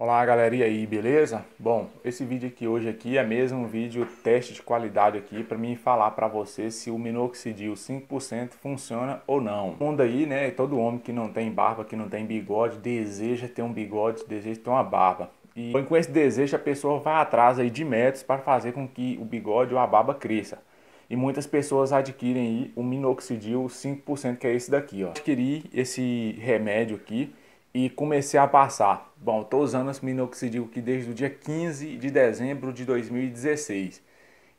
Olá galera, e aí, beleza? Bom, esse vídeo aqui hoje aqui é mesmo um vídeo teste de qualidade aqui para mim falar para você se o minoxidil 5% funciona ou não. Onda aí, né, todo homem que não tem barba, que não tem bigode, deseja ter um bigode, deseja ter uma barba. E com esse desejo a pessoa vai atrás aí de métodos para fazer com que o bigode ou a barba cresça. E muitas pessoas adquirem aí o minoxidil 5%, que é esse daqui, ó. Adquiri esse remédio aqui e comecei a passar. Bom, estou usando esse minoxidil aqui desde o dia 15 de dezembro de 2016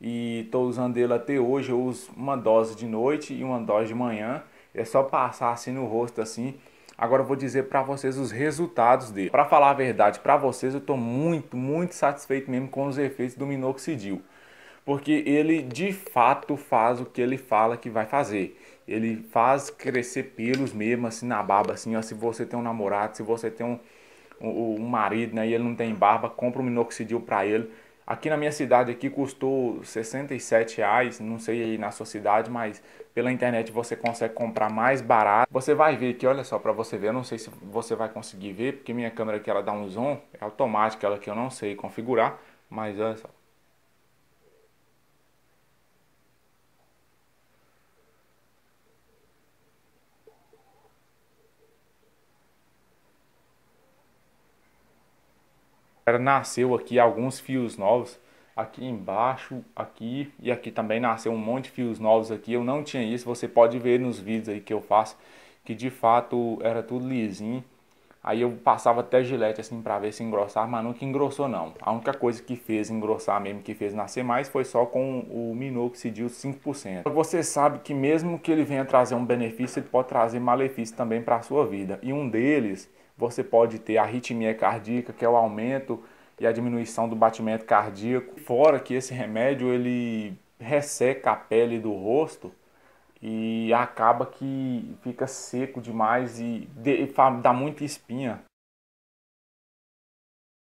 e estou usando ele até hoje. Eu uso uma dose de noite e uma dose de manhã. É só passar assim no rosto assim. Agora eu vou dizer para vocês os resultados dele. Para falar a verdade para vocês, eu estou muito, muito satisfeito mesmo com os efeitos do minoxidil porque ele de fato faz o que ele fala que vai fazer. Ele faz crescer pelos mesmo, assim, na barba, assim, ó, se você tem um namorado, se você tem um, um, um marido, né, e ele não tem barba, compra um minoxidil para ele. Aqui na minha cidade aqui custou 67 reais, não sei aí na sua cidade, mas pela internet você consegue comprar mais barato. Você vai ver aqui, olha só para você ver, eu não sei se você vai conseguir ver, porque minha câmera aqui ela dá um zoom, é automática, ela que eu não sei configurar, mas olha só. Ela nasceu aqui alguns fios novos aqui embaixo, aqui e aqui também nasceu um monte de fios novos aqui. Eu não tinha isso, você pode ver nos vídeos aí que eu faço que de fato era tudo lisinho. Aí eu passava até gilete assim para ver se engrossava, mas nunca engrossou não. A única coisa que fez engrossar mesmo, que fez nascer mais, foi só com o minoxidil 5%. Você sabe que mesmo que ele venha trazer um benefício, ele pode trazer malefício também para a sua vida. E um deles, você pode ter arritmia cardíaca, que é o aumento e a diminuição do batimento cardíaco. Fora que esse remédio, ele resseca a pele do rosto, e acaba que fica seco demais e dá muita espinha.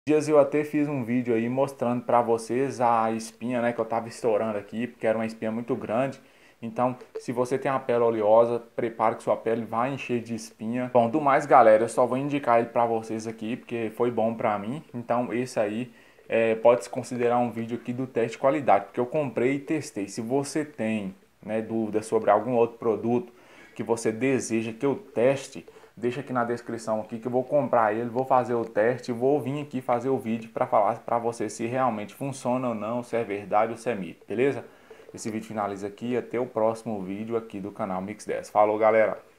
Dias eu até fiz um vídeo aí mostrando para vocês a espinha, né, que eu tava estourando aqui, porque era uma espinha muito grande. Então, se você tem a pele oleosa, prepare que sua pele vai encher de espinha. Bom, do mais, galera, eu só vou indicar ele para vocês aqui, porque foi bom para mim. Então, esse aí é, pode se considerar um vídeo aqui do teste de qualidade, porque eu comprei e testei. Se você tem né, dúvidas sobre algum outro produto que você deseja que eu teste, deixa aqui na descrição aqui que eu vou comprar ele, vou fazer o teste e vou vir aqui fazer o vídeo para falar para você se realmente funciona ou não, se é verdade ou se é mito, beleza? Esse vídeo finaliza aqui, até o próximo vídeo aqui do canal Mix 10. Falou, galera!